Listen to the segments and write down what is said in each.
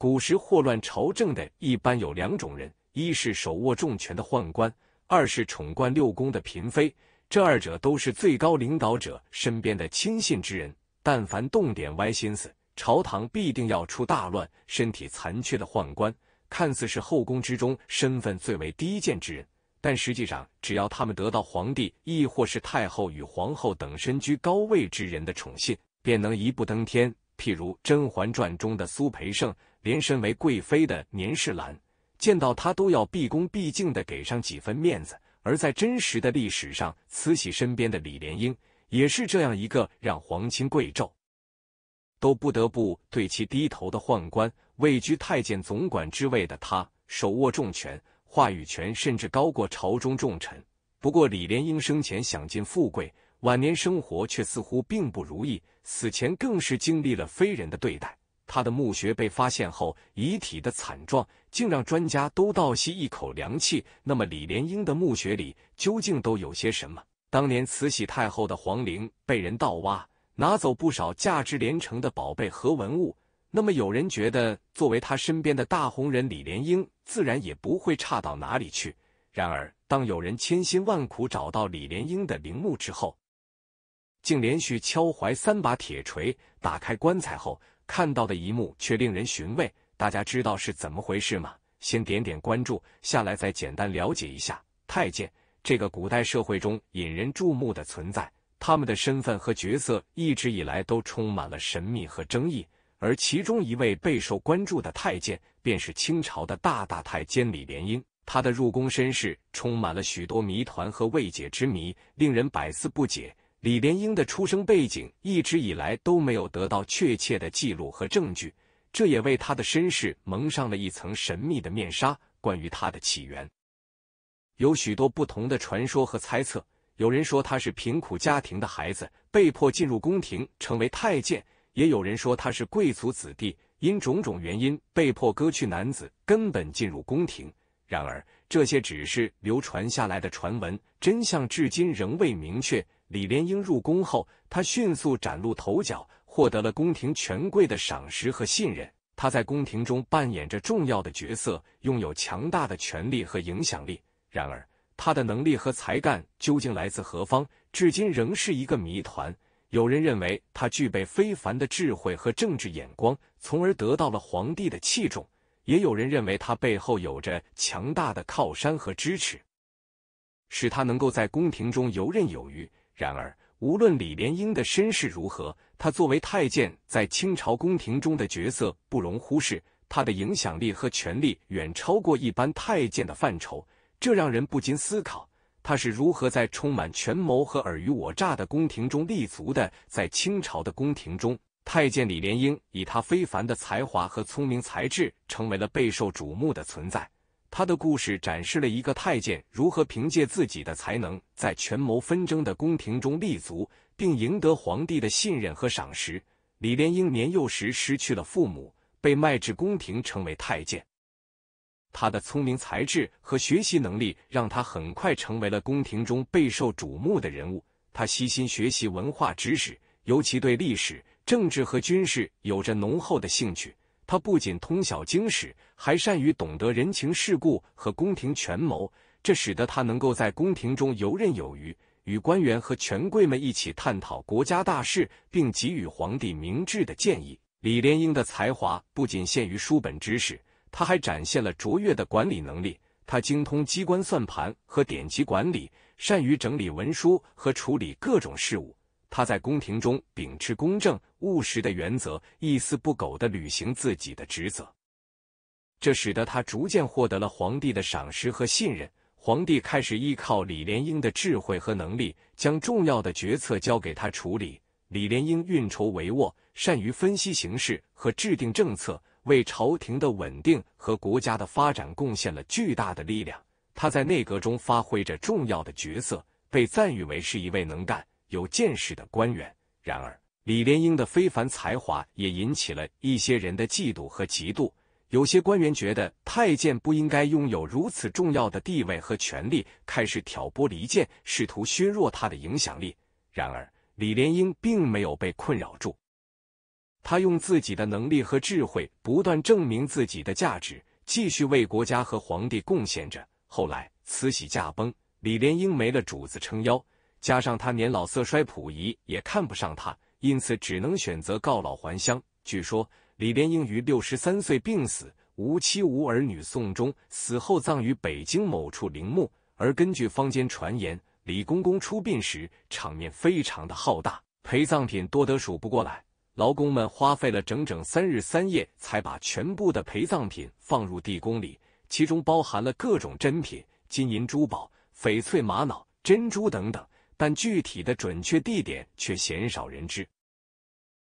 古时祸乱朝政的，一般有两种人：一是手握重权的宦官，二是宠冠六宫的嫔妃。这二者都是最高领导者身边的亲信之人，但凡动点歪心思，朝堂必定要出大乱。身体残缺的宦官，看似是后宫之中身份最为低贱之人，但实际上，只要他们得到皇帝，亦或是太后与皇后等身居高位之人的宠信，便能一步登天。譬如《甄嬛传》中的苏培盛。连身为贵妃的年世兰见到他都要毕恭毕敬的给上几分面子，而在真实的历史上，慈禧身边的李莲英也是这样一个让皇亲贵胄都不得不对其低头的宦官。位居太监总管之位的他，手握重权，话语权甚至高过朝中重臣。不过，李莲英生前享尽富贵，晚年生活却似乎并不如意，死前更是经历了非人的对待。他的墓穴被发现后，遗体的惨状竟让专家都倒吸一口凉气。那么，李莲英的墓穴里究竟都有些什么？当年慈禧太后的皇陵被人盗挖，拿走不少价值连城的宝贝和文物。那么，有人觉得，作为他身边的大红人，李莲英自然也不会差到哪里去。然而，当有人千辛万苦找到李莲英的陵墓之后，竟连续敲坏三把铁锤，打开棺材后。看到的一幕却令人寻味，大家知道是怎么回事吗？先点点关注，下来再简单了解一下太监这个古代社会中引人注目的存在。他们的身份和角色一直以来都充满了神秘和争议，而其中一位备受关注的太监便是清朝的大大太监李莲英。他的入宫身世充满了许多谜团和未解之谜，令人百思不解。李莲英的出生背景一直以来都没有得到确切的记录和证据，这也为他的身世蒙上了一层神秘的面纱。关于他的起源，有许多不同的传说和猜测。有人说他是贫苦家庭的孩子，被迫进入宫廷成为太监；也有人说他是贵族子弟，因种种原因被迫割去男子根本进入宫廷。然而，这些只是流传下来的传闻，真相至今仍未明确。李莲英入宫后，她迅速崭露头角，获得了宫廷权贵的赏识和信任。她在宫廷中扮演着重要的角色，拥有强大的权力和影响力。然而，他的能力和才干究竟来自何方，至今仍是一个谜团。有人认为他具备非凡的智慧和政治眼光，从而得到了皇帝的器重；也有人认为他背后有着强大的靠山和支持，使他能够在宫廷中游刃有余。然而，无论李莲英的身世如何，她作为太监在清朝宫廷中的角色不容忽视。她的影响力和权力远超过一般太监的范畴，这让人不禁思考，他是如何在充满权谋和尔虞我诈的宫廷中立足的？在清朝的宫廷中，太监李莲英以他非凡的才华和聪明才智，成为了备受瞩目的存在。他的故事展示了一个太监如何凭借自己的才能在权谋纷争的宫廷中立足，并赢得皇帝的信任和赏识。李莲英年幼时失去了父母，被卖至宫廷成为太监。他的聪明才智和学习能力让他很快成为了宫廷中备受瞩目的人物。他悉心学习文化知识，尤其对历史、政治和军事有着浓厚的兴趣。他不仅通晓经史，还善于懂得人情世故和宫廷权谋，这使得他能够在宫廷中游刃有余，与官员和权贵们一起探讨国家大事，并给予皇帝明智的建议。李莲英的才华不仅限于书本知识，他还展现了卓越的管理能力。他精通机关算盘和典籍管理，善于整理文书和处理各种事务。他在宫廷中秉持公正、务实的原则，一丝不苟地履行自己的职责，这使得他逐渐获得了皇帝的赏识和信任。皇帝开始依靠李莲英的智慧和能力，将重要的决策交给他处理。李莲英运筹帷幄，善于分析形势和制定政策，为朝廷的稳定和国家的发展贡献了巨大的力量。他在内阁中发挥着重要的角色，被赞誉为是一位能干。有见识的官员。然而，李莲英的非凡才华也引起了一些人的嫉妒和嫉妒。有些官员觉得太监不应该拥有如此重要的地位和权力，开始挑拨离间，试图削弱他的影响力。然而，李莲英并没有被困扰住，他用自己的能力和智慧不断证明自己的价值，继续为国家和皇帝贡献着。后来，慈禧驾崩，李莲英没了主子撑腰。加上他年老色衰，溥仪也看不上他，因此只能选择告老还乡。据说李莲英于六十三岁病死，无妻无儿女，送终。死后葬于北京某处陵墓。而根据坊间传言，李公公出殡时场面非常的浩大，陪葬品多得数不过来。劳工们花费了整整三日三夜，才把全部的陪葬品放入地宫里，其中包含了各种珍品、金银珠宝、翡翠玛瑙、珍珠等等。但具体的准确地点却鲜少人知。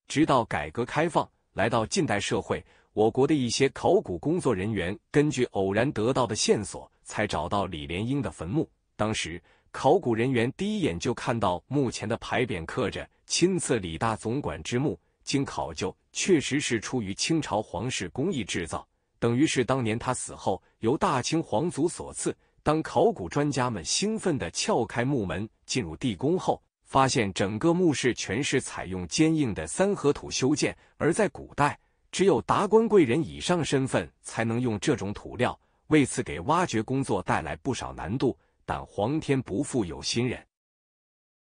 直到改革开放来到近代社会，我国的一些考古工作人员根据偶然得到的线索，才找到李莲英的坟墓。当时，考古人员第一眼就看到墓前的牌匾刻着“亲赐李大总管之墓”，经考究，确实是出于清朝皇室工艺制造，等于是当年他死后由大清皇族所赐。当考古专家们兴奋地撬开墓门进入地宫后，发现整个墓室全是采用坚硬的三合土修建，而在古代，只有达官贵人以上身份才能用这种土料，为此给挖掘工作带来不少难度。但皇天不负有心人，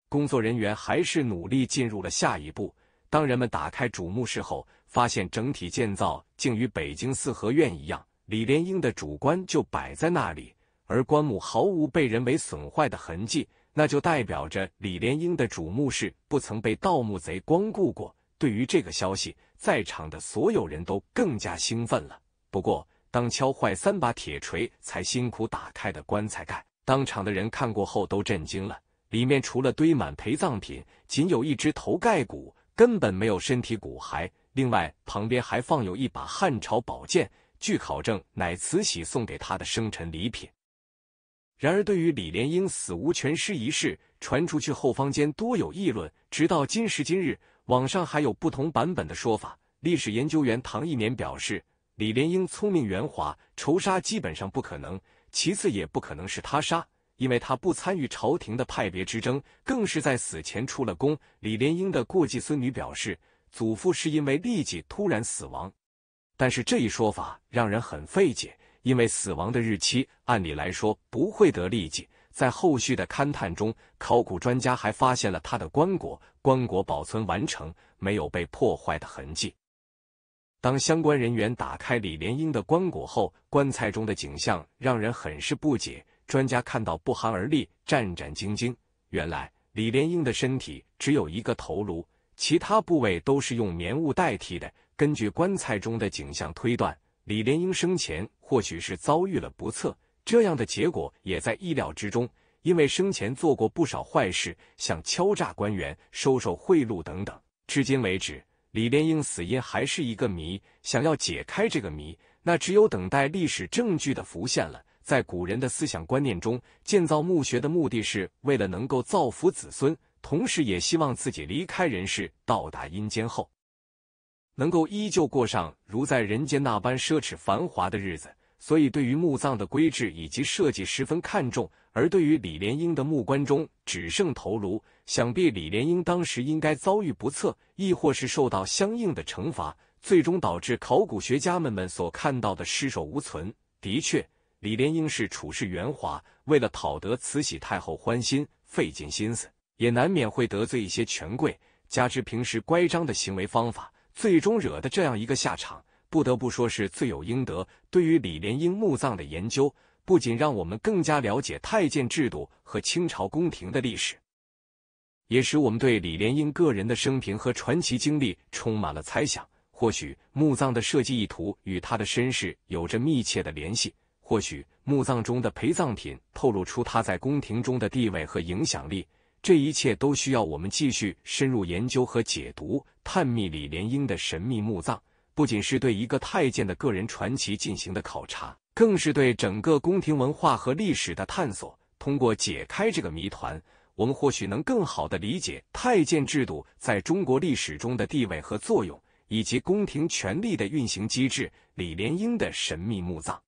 工作人员还是努力进入了下一步。当人们打开主墓室后，发现整体建造竟与北京四合院一样，李莲英的主棺就摆在那里。而棺木毫无被人为损坏的痕迹，那就代表着李莲英的主墓室不曾被盗墓贼光顾过。对于这个消息，在场的所有人都更加兴奋了。不过，当敲坏三把铁锤才辛苦打开的棺材盖，当场的人看过后都震惊了。里面除了堆满陪葬品，仅有一只头盖骨，根本没有身体骨骸。另外，旁边还放有一把汉朝宝剑，据考证乃慈禧送给他的生辰礼品。然而，对于李莲英死无全尸一事传出去后，坊间多有议论，直到今时今日，网上还有不同版本的说法。历史研究员唐一年表示，李莲英聪明圆滑，仇杀基本上不可能；其次，也不可能是他杀，因为他不参与朝廷的派别之争，更是在死前出了宫。李莲英的过继孙女表示，祖父是因为痢疾突然死亡，但是这一说法让人很费解。因为死亡的日期，按理来说不会得痢疾。在后续的勘探中，考古专家还发现了他的棺椁，棺椁保存完成，没有被破坏的痕迹。当相关人员打开李莲英的棺椁后，棺材中的景象让人很是不解，专家看到不寒而栗，战战兢兢。原来，李莲英的身体只有一个头颅，其他部位都是用棉物代替的。根据棺材中的景象推断。李莲英生前或许是遭遇了不测，这样的结果也在意料之中。因为生前做过不少坏事，像敲诈官员、收受贿赂等等。至今为止，李莲英死因还是一个谜。想要解开这个谜，那只有等待历史证据的浮现了。在古人的思想观念中，建造墓穴的目的是为了能够造福子孙，同时也希望自己离开人世，到达阴间后。能够依旧过上如在人间那般奢侈繁华的日子，所以对于墓葬的规制以及设计十分看重。而对于李莲英的墓棺中只剩头颅，想必李莲英当时应该遭遇不测，亦或是受到相应的惩罚，最终导致考古学家们们所看到的尸首无存。的确，李莲英是处事圆滑，为了讨得慈禧太后欢心，费尽心思，也难免会得罪一些权贵，加之平时乖张的行为方法。最终惹的这样一个下场，不得不说是罪有应得。对于李莲英墓葬的研究，不仅让我们更加了解太监制度和清朝宫廷的历史，也使我们对李莲英个人的生平和传奇经历充满了猜想。或许墓葬的设计意图与他的身世有着密切的联系；或许墓葬中的陪葬品透露出他在宫廷中的地位和影响力。这一切都需要我们继续深入研究和解读，探秘李莲英的神秘墓葬，不仅是对一个太监的个人传奇进行的考察，更是对整个宫廷文化和历史的探索。通过解开这个谜团，我们或许能更好的理解太监制度在中国历史中的地位和作用，以及宫廷权力的运行机制。李莲英的神秘墓葬，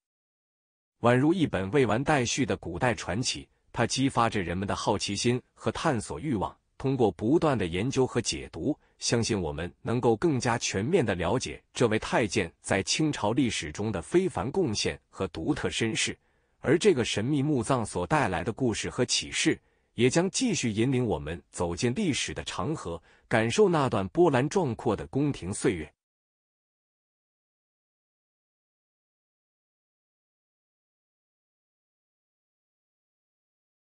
宛如一本未完待续的古代传奇。它激发着人们的好奇心和探索欲望。通过不断的研究和解读，相信我们能够更加全面的了解这位太监在清朝历史中的非凡贡献和独特身世。而这个神秘墓葬所带来的故事和启示，也将继续引领我们走进历史的长河，感受那段波澜壮阔的宫廷岁月。